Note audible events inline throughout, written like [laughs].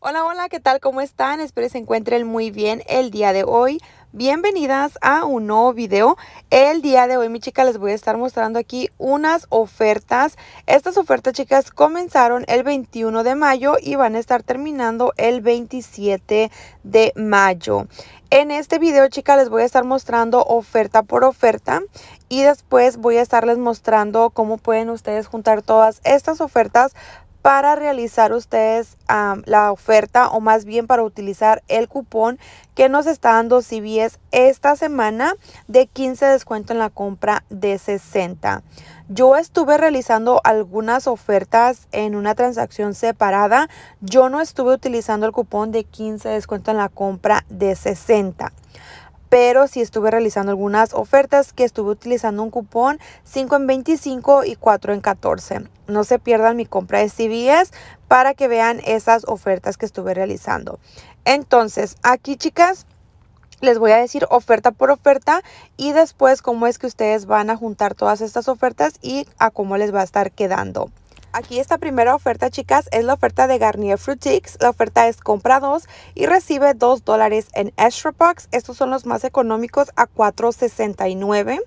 Hola, hola, ¿qué tal? ¿Cómo están? Espero se encuentren muy bien el día de hoy. Bienvenidas a un nuevo video. El día de hoy, mi chica, les voy a estar mostrando aquí unas ofertas. Estas ofertas, chicas, comenzaron el 21 de mayo y van a estar terminando el 27 de mayo. En este video, chicas, les voy a estar mostrando oferta por oferta y después voy a estarles mostrando cómo pueden ustedes juntar todas estas ofertas para realizar ustedes la oferta o más bien para utilizar el cupón que nos está dando CBS esta semana de 15 descuento en la compra de 60. Yo estuve realizando algunas ofertas en una transacción separada. Yo no estuve utilizando el cupón de 15 descuento en la compra de 60 pero si estuve realizando algunas ofertas que estuve utilizando un cupón 5 en 25 y 4 en 14. No se pierdan mi compra de CVS para que vean esas ofertas que estuve realizando. Entonces, aquí chicas, les voy a decir oferta por oferta y después cómo es que ustedes van a juntar todas estas ofertas y a cómo les va a estar quedando. Aquí esta primera oferta, chicas, es la oferta de Garnier Fruitix. La oferta es compra dos y recibe 2 dólares en extra bucks. Estos son los más económicos a $4.69.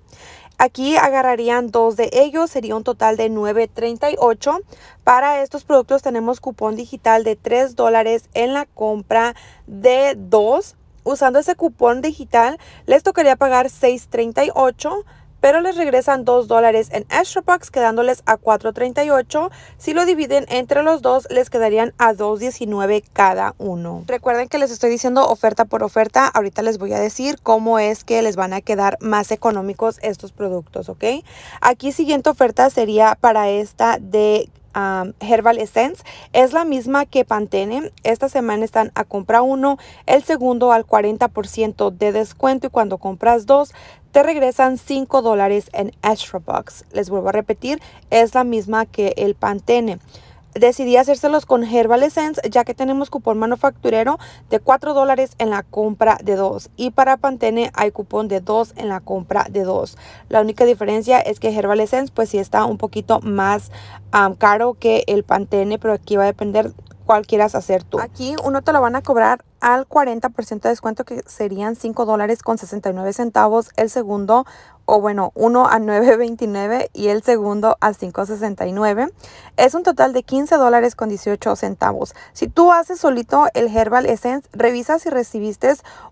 Aquí agarrarían dos de ellos, sería un total de $9.38. Para estos productos tenemos cupón digital de 3 dólares en la compra de dos. Usando ese cupón digital les tocaría pagar $6.38 pero les regresan 2 dólares en extra quedándoles a 4.38. Si lo dividen entre los dos, les quedarían a 2.19 cada uno. Recuerden que les estoy diciendo oferta por oferta. Ahorita les voy a decir cómo es que les van a quedar más económicos estos productos, ¿ok? Aquí siguiente oferta sería para esta de Herbal Essence. Es la misma que Pantene. Esta semana están a compra uno, el segundo al 40% de descuento y cuando compras dos te regresan 5 dólares en extra bucks. Les vuelvo a repetir, es la misma que el Pantene decidí hacérselos con Herbal Essence ya que tenemos cupón manufacturero de 4 dólares en la compra de 2 y para Pantene hay cupón de 2 en la compra de 2 la única diferencia es que Herbal Essence pues sí está un poquito más caro que el Pantene pero aquí va a depender cuál quieras hacer tú. Aquí uno te lo van a cobrar al 40% de descuento que serían 5 dólares con 69 centavos. El segundo o bueno, uno a 9.29 y el segundo a 5.69. Es un total de 15 dólares con 18 centavos. Si tú haces solito el Herbal Essence, revisa si recibiste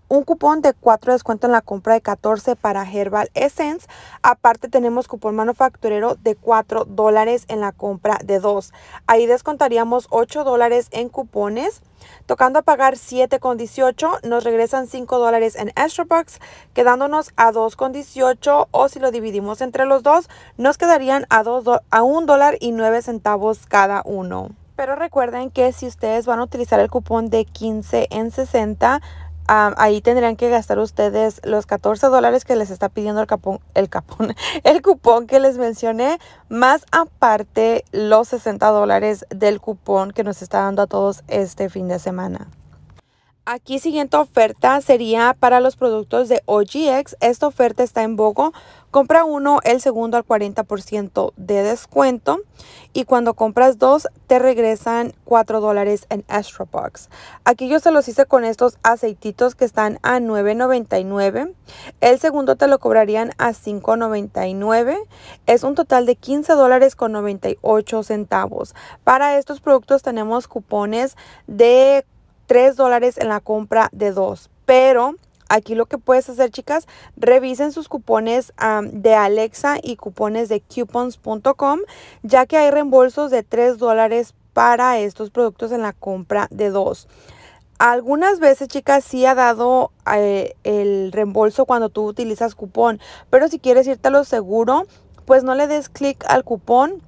un cupón de 4 descuento en la compra de 14 para Herbal Essence. Aparte tenemos cupón manufacturero de 4 dólares en la compra de 2. Ahí descontaríamos 8 dólares en cupones Tocando a pagar 7,18, nos regresan 5 dólares en extra bucks, quedándonos a 2,18 o si lo dividimos entre los dos, nos quedarían a, 2, a 1 dólar y 9 centavos cada uno. Pero recuerden que si ustedes van a utilizar el cupón de 15 en 60, ahí tendrían que gastar ustedes los 14 dólares que les está pidiendo el capón, el capón, [laughs] el cupón que les mencioné, más aparte los 60 dólares del cupón que nos está dando a todos este fin de semana. Aquí siguiente oferta sería para los productos de OGX. Esta oferta está en Bogo. Compra uno, el segundo al 40% de descuento. Y cuando compras dos, te regresan 4 dólares en astrobox Aquí yo se los hice con estos aceititos que están a $9.99. El segundo te lo cobrarían a $5.99. Es un total de 15 dólares con 98 centavos. Para estos productos tenemos cupones de 3 dólares en la compra de dos. Pero aquí lo que puedes hacer, chicas, revisen sus cupones de Alexa y cupones de coupons.com, ya que hay reembolsos de 3 dólares para estos productos en la compra de dos. Algunas veces, chicas, sí ha dado eh, el reembolso cuando tú utilizas cupón, pero si quieres irte a lo seguro, pues no le des clic al cupón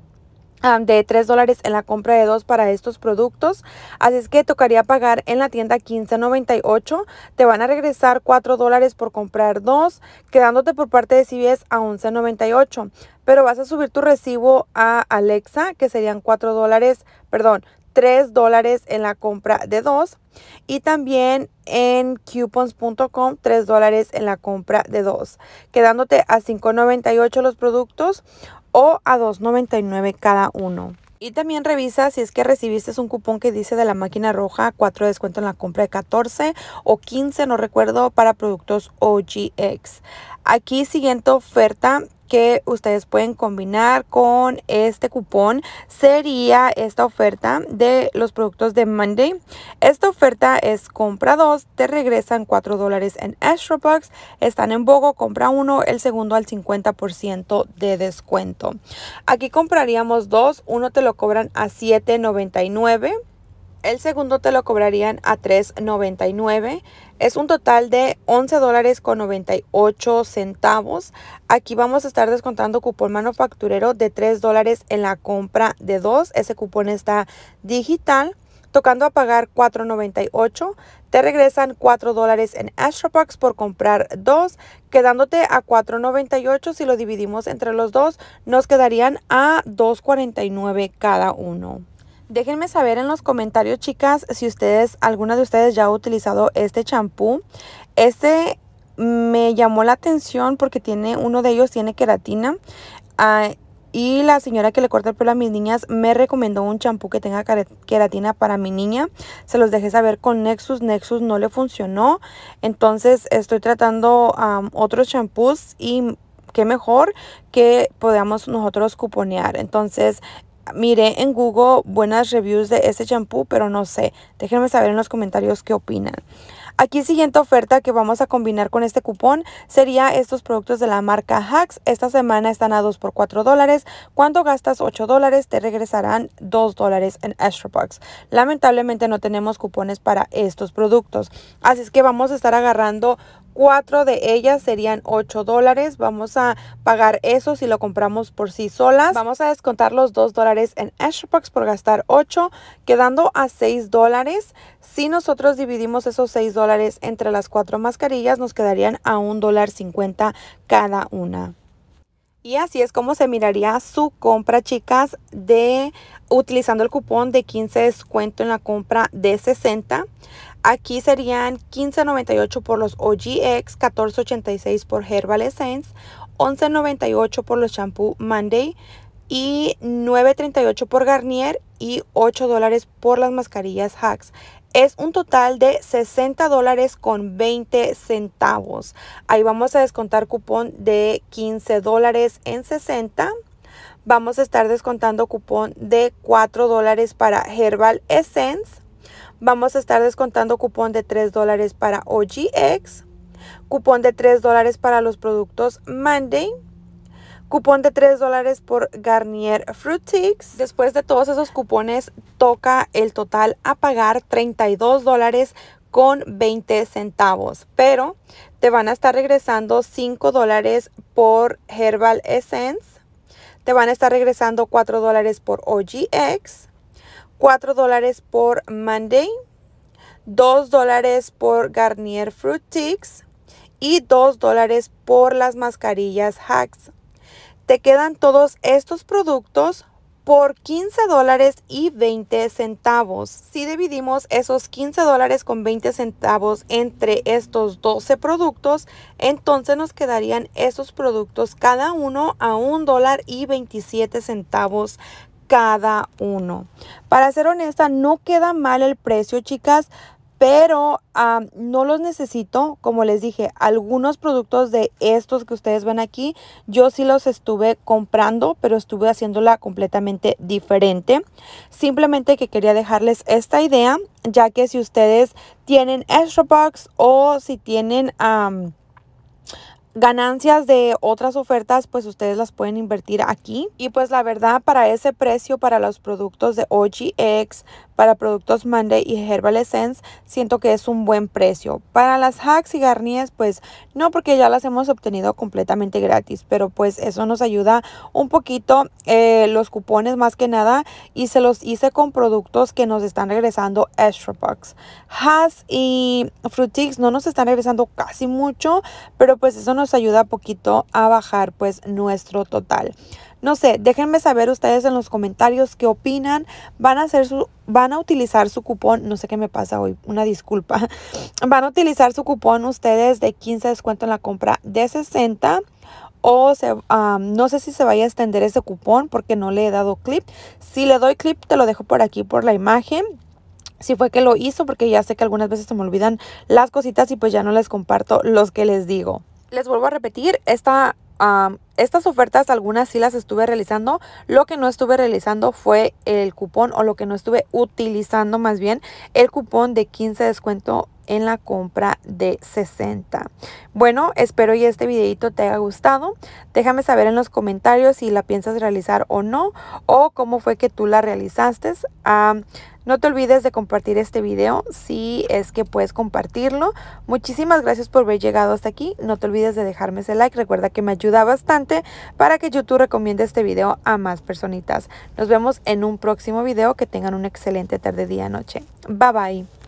de 3 dólares en la compra de dos para estos productos. Así es que tocaría pagar en la tienda 15.98. Te van a regresar 4 dólares por comprar dos, quedándote por parte de CBS a 11.98. Pero vas a subir tu recibo a Alexa, que serían 4 dólares, perdón, 3 dólares en la compra de 2 y también en coupons.com 3 dólares en la compra de 2 quedándote a 5.98 los productos o a 2.99 cada uno. Y también revisa si es que recibiste un cupón que dice de la máquina roja, 4 descuento en la compra de 14 o 15, no recuerdo, para productos OGX. Aquí siguiente oferta que ustedes pueden combinar con este cupón sería esta oferta de los productos de Monday. Esta oferta es compra dos, te regresan cuatro dólares en AstroBox, Están en Bogo, compra uno, el segundo al 50% de descuento. Aquí compraríamos dos, uno te lo cobran a $7.99 el segundo te lo cobrarían a $3.99. Es un total de $11.98. dólares con centavos. Aquí vamos a estar descontando cupón manufacturero de 3 dólares en la compra de dos. Ese cupón está digital. Tocando a pagar $4.98, te regresan $4 dólares en Astrobox por comprar dos. quedándote a $4.98. Si lo dividimos entre los dos, nos quedarían a $2.49 cada uno. Déjenme saber en los comentarios, chicas, si ustedes, alguna de ustedes ya ha utilizado este champú. Este me llamó la atención porque tiene, uno de ellos tiene queratina. Ah, y la señora que le corta el pelo a mis niñas me recomendó un champú que tenga queratina para mi niña. Se los dejé saber con Nexus. Nexus no le funcionó. Entonces estoy tratando otros champús y qué mejor que podamos nosotros cuponear. Entonces, miré en Google buenas reviews de este champú, pero no sé. Déjenme saber en los comentarios qué opinan. Aquí siguiente oferta que vamos a combinar con este cupón sería estos productos de la marca Hacks. Esta semana están a 2 por 4 dólares. Cuando gastas 8 dólares te regresarán 2 dólares en Astrobucks. Lamentablemente no tenemos cupones para estos productos. Así es que vamos a estar agarrando cuatro de ellas serían 8 dólares. Vamos a pagar eso si lo compramos por sí solas. Vamos a descontar los 2 dólares en Ashbox por gastar 8, quedando a 6 dólares. Si nosotros dividimos esos 6 dólares entre las cuatro mascarillas, nos quedarían a un dólar 50 cada una. Y así es como se miraría su compra, chicas, de utilizando el cupón de 15 descuento en la compra de 60. Aquí serían 15.98 por los OGX, 14.86 por Herbal Essence, 11.98 por los shampoo Monday y 9.38 por Garnier y 8 dólares por las mascarillas Hacks. Es un total de 60 dólares con 20 centavos. Ahí vamos a descontar cupón de 15 dólares en 60 vamos a estar descontando cupón de 4 dólares para Herbal Essence. Vamos a estar descontando cupón de 3 dólares para OGX, cupón de 3 dólares para los productos Monday, cupón de 3 dólares por Garnier Fruitix. Después de todos esos cupones, toca el total a pagar 32 dólares con 20 centavos. Pero te van a estar regresando 5 dólares por Herbal Essence. Te van a estar regresando 4 dólares por OGX. 4 dólares por Monday, 2 dólares por Garnier Fruit Ticks y 2 dólares por las mascarillas Hacks. Te quedan todos estos productos por 15 dólares y 20 centavos. Si dividimos esos 15 dólares con 20 centavos entre estos 12 productos, entonces nos quedarían esos productos cada uno a 1 dólar y 27 centavos cada uno. Para ser honesta, no queda mal el precio, chicas, pero no los necesito. Como les dije, algunos productos de estos que ustedes ven aquí, yo sí los estuve comprando, pero estuve haciéndola completamente diferente. Simplemente que quería dejarles esta idea, ya que si ustedes tienen Extra o si tienen ganancias de otras ofertas pues ustedes las pueden invertir aquí y pues la verdad para ese precio para los productos de OGX para productos Monday y Herbal Essence siento que es un buen precio. Para las hacks y garnies pues no porque ya las hemos obtenido completamente gratis, pero pues eso nos ayuda un poquito eh, los cupones más que nada y se los hice con productos que nos están regresando extra bucks. Has y Frutix no nos están regresando casi mucho, pero pues eso nos ayuda poquito a bajar pues nuestro total. No sé, déjenme saber ustedes en los comentarios qué opinan. Van a su, van a utilizar su cupón, no sé qué me pasa hoy, una disculpa. [laughs] Van a utilizar su cupón ustedes de 15 descuento en la compra de 60 o no sé si se vaya a extender ese cupón porque no le he dado clip. Si le doy clip, te lo dejo por aquí por la imagen si fue que lo hizo, porque ya sé que algunas veces se me olvidan las cositas y pues ya no les comparto los que les digo. Les vuelvo a repetir, esta estas ofertas, algunas sí las estuve realizando. Lo que no estuve realizando fue el cupón o lo que no estuve utilizando más bien el cupón de 15 descuento en la compra de 60. Bueno, espero y este videito te haya gustado. Déjame saber en los comentarios si la piensas realizar o no o cómo fue que tú la realizaste. no te olvides de compartir este video si es que puedes compartirlo. Muchísimas gracias por haber llegado hasta aquí. No te olvides de dejarme ese like. Recuerda que me ayuda bastante para que YouTube recomiende este video a más personitas. Nos vemos en un próximo video. Que tengan una excelente tarde, día, noche. Bye bye.